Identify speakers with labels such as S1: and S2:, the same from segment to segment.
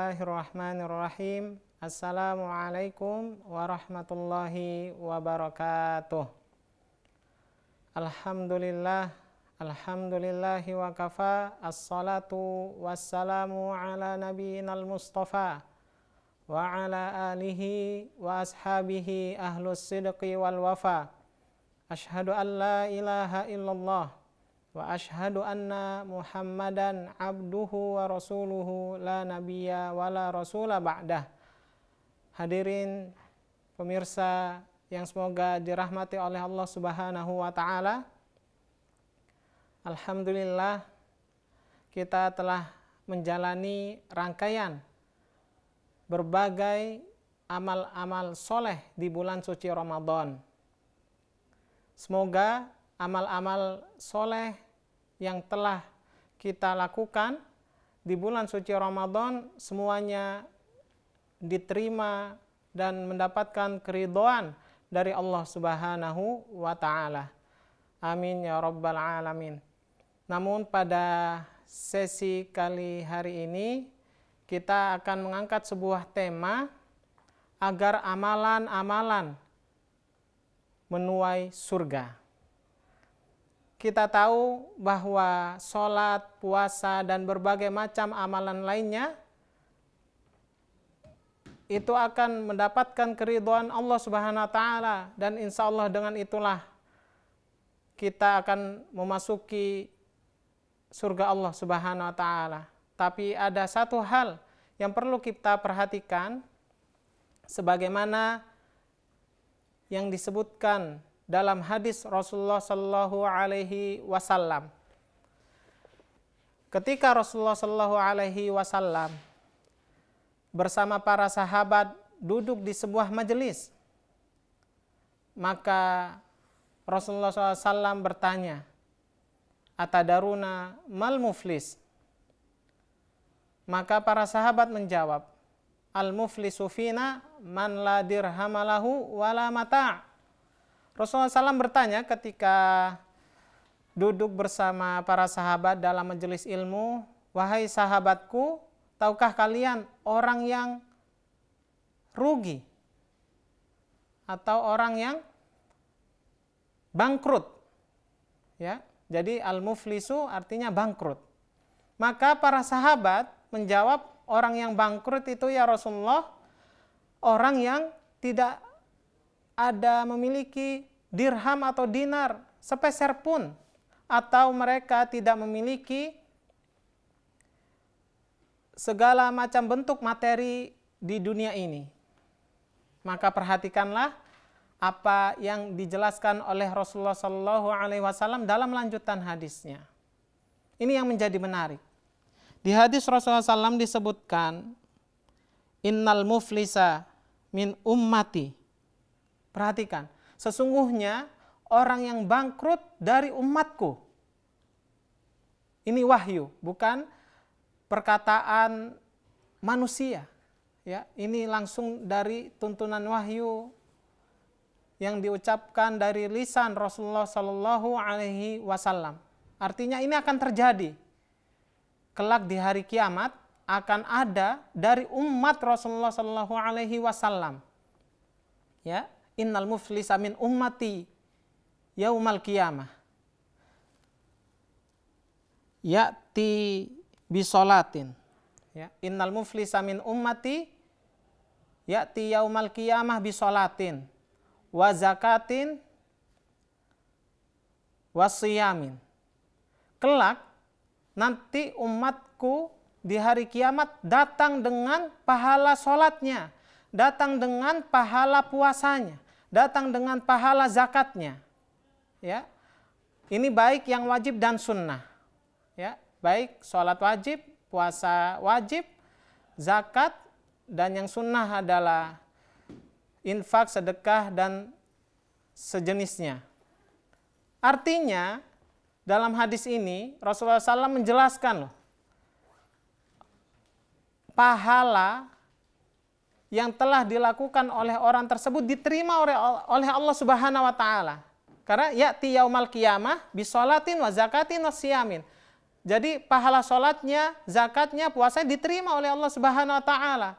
S1: Bismillahirrahmanirrahim. Assalamualaikum warahmatullahi wabarakatuh. Alhamdulillah, alhamdulillahi wa kafa. Assalatu wassalamu ala mustafa wa ala alihi wa ashabihi ahlus sidqi wal wafa. Ashhadu an la ilaha illallah wa muhammadan abduhu wa rasuluhu la nabiyya wa la rasula ba'dah hadirin pemirsa yang semoga dirahmati oleh Allah Subhanahu wa taala alhamdulillah kita telah menjalani rangkaian berbagai amal-amal soleh di bulan suci Ramadan. Semoga amal-amal soleh yang telah kita lakukan di bulan suci Ramadan semuanya diterima dan mendapatkan keridoan dari Allah Subhanahu wa taala. Amin ya rabbal alamin. Namun pada sesi kali hari ini kita akan mengangkat sebuah tema agar amalan-amalan menuai surga kita tahu bahwa sholat, puasa, dan berbagai macam amalan lainnya itu akan mendapatkan keriduan Allah Subhanahu wa taala dan insya Allah dengan itulah kita akan memasuki surga Allah Subhanahu wa taala. Tapi ada satu hal yang perlu kita perhatikan sebagaimana yang disebutkan dalam hadis Rasulullah Shallallahu Alaihi Wasallam. Ketika Rasulullah Shallallahu Alaihi Wasallam bersama para sahabat duduk di sebuah majelis, maka Rasulullah SAW bertanya, Atadaruna mal muflis? Maka para sahabat menjawab, Al muflisu fina man la dirhamalahu wala mata' Rasulullah SAW bertanya ketika duduk bersama para sahabat dalam majelis ilmu, "Wahai sahabatku, tahukah kalian orang yang rugi atau orang yang bangkrut?" Ya. Jadi al-muflisu artinya bangkrut. Maka para sahabat menjawab, "Orang yang bangkrut itu ya Rasulullah, orang yang tidak ada memiliki dirham atau dinar, sepeser pun, atau mereka tidak memiliki segala macam bentuk materi di dunia ini. Maka perhatikanlah apa yang dijelaskan oleh Rasulullah SAW dalam lanjutan hadisnya. Ini yang menjadi menarik. Di hadis Rasulullah SAW disebutkan, Innal muflisa min ummati. Perhatikan, sesungguhnya orang yang bangkrut dari umatku. Ini wahyu, bukan perkataan manusia. Ya, ini langsung dari tuntunan wahyu yang diucapkan dari lisan Rasulullah Shallallahu Alaihi Wasallam. Artinya ini akan terjadi. Kelak di hari kiamat akan ada dari umat Rasulullah Shallallahu Alaihi Wasallam. Ya, innal muflisa min ummati yaumal qiyamah ya'ti bisolatin ya innal muflisa min ummati ya'ti yaumal qiyamah bisolatin wa zakatin siyamin kelak nanti umatku di hari kiamat datang dengan pahala solatnya, datang dengan pahala puasanya, datang dengan pahala zakatnya. Ya. Ini baik yang wajib dan sunnah. Ya, baik sholat wajib, puasa wajib, zakat dan yang sunnah adalah infak, sedekah dan sejenisnya. Artinya dalam hadis ini Rasulullah SAW menjelaskan loh, pahala yang telah dilakukan oleh orang tersebut diterima oleh Allah Subhanahu wa taala. Karena ti yaumal qiyamah bisolatin wa zakatin wa Jadi pahala solatnya, zakatnya, puasanya diterima oleh Allah Subhanahu wa taala.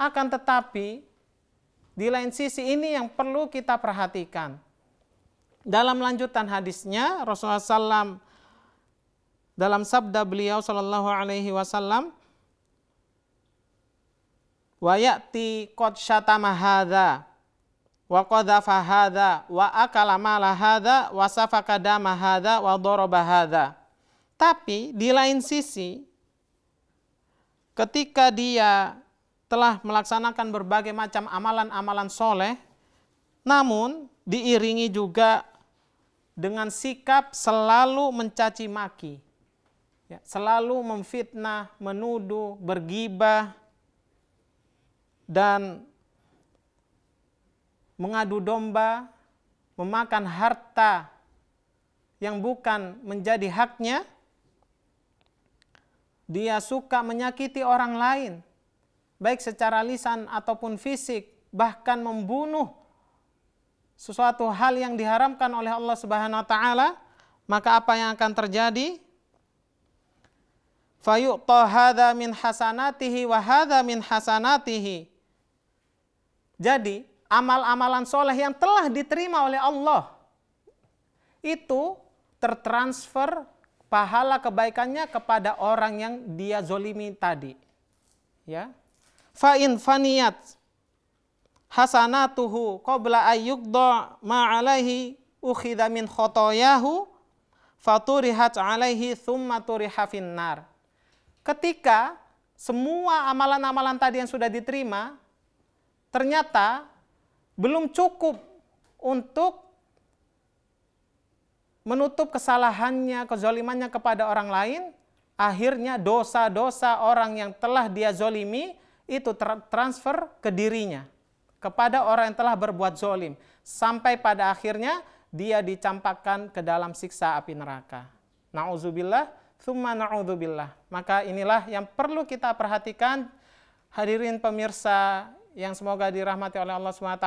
S1: Akan tetapi di lain sisi ini yang perlu kita perhatikan. Dalam lanjutan hadisnya Rasulullah SAW dalam sabda beliau Shallallahu Alaihi Wasallam wa ya'ti qad syatama hadza wa qadhafa hadza wa akala mala hadza wa safaka dama hadza wa daraba hadza. Tapi di lain sisi ketika dia telah melaksanakan berbagai macam amalan-amalan soleh, namun diiringi juga dengan sikap selalu mencaci maki, ya, selalu memfitnah, menuduh, bergibah, dan mengadu domba, memakan harta yang bukan menjadi haknya, dia suka menyakiti orang lain, baik secara lisan ataupun fisik, bahkan membunuh sesuatu hal yang diharamkan oleh Allah Subhanahu wa taala, maka apa yang akan terjadi? Fayuqta min hasanatihi wa hadza min hasanatihi jadi amal-amalan soleh yang telah diterima oleh Allah itu tertransfer pahala kebaikannya kepada orang yang dia zolimi tadi. Ya. Fa'in faniyat hasanatuhu qabla ayyukdo ma'alaihi ukhidha min khotoyahu faturihat alaihi thumma turiha finnar. Ketika semua amalan-amalan tadi yang sudah diterima ternyata belum cukup untuk menutup kesalahannya, kezolimannya kepada orang lain, akhirnya dosa-dosa orang yang telah dia zolimi itu transfer ke dirinya, kepada orang yang telah berbuat zolim. Sampai pada akhirnya dia dicampakkan ke dalam siksa api neraka. Na'udzubillah, thumma na'udzubillah. Maka inilah yang perlu kita perhatikan, hadirin pemirsa yang semoga dirahmati oleh Allah SWT.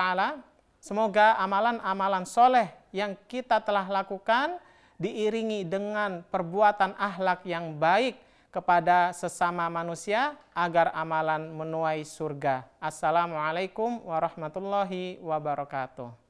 S1: Semoga amalan-amalan soleh yang kita telah lakukan diiringi dengan perbuatan ahlak yang baik kepada sesama manusia agar amalan menuai surga. Assalamualaikum warahmatullahi wabarakatuh.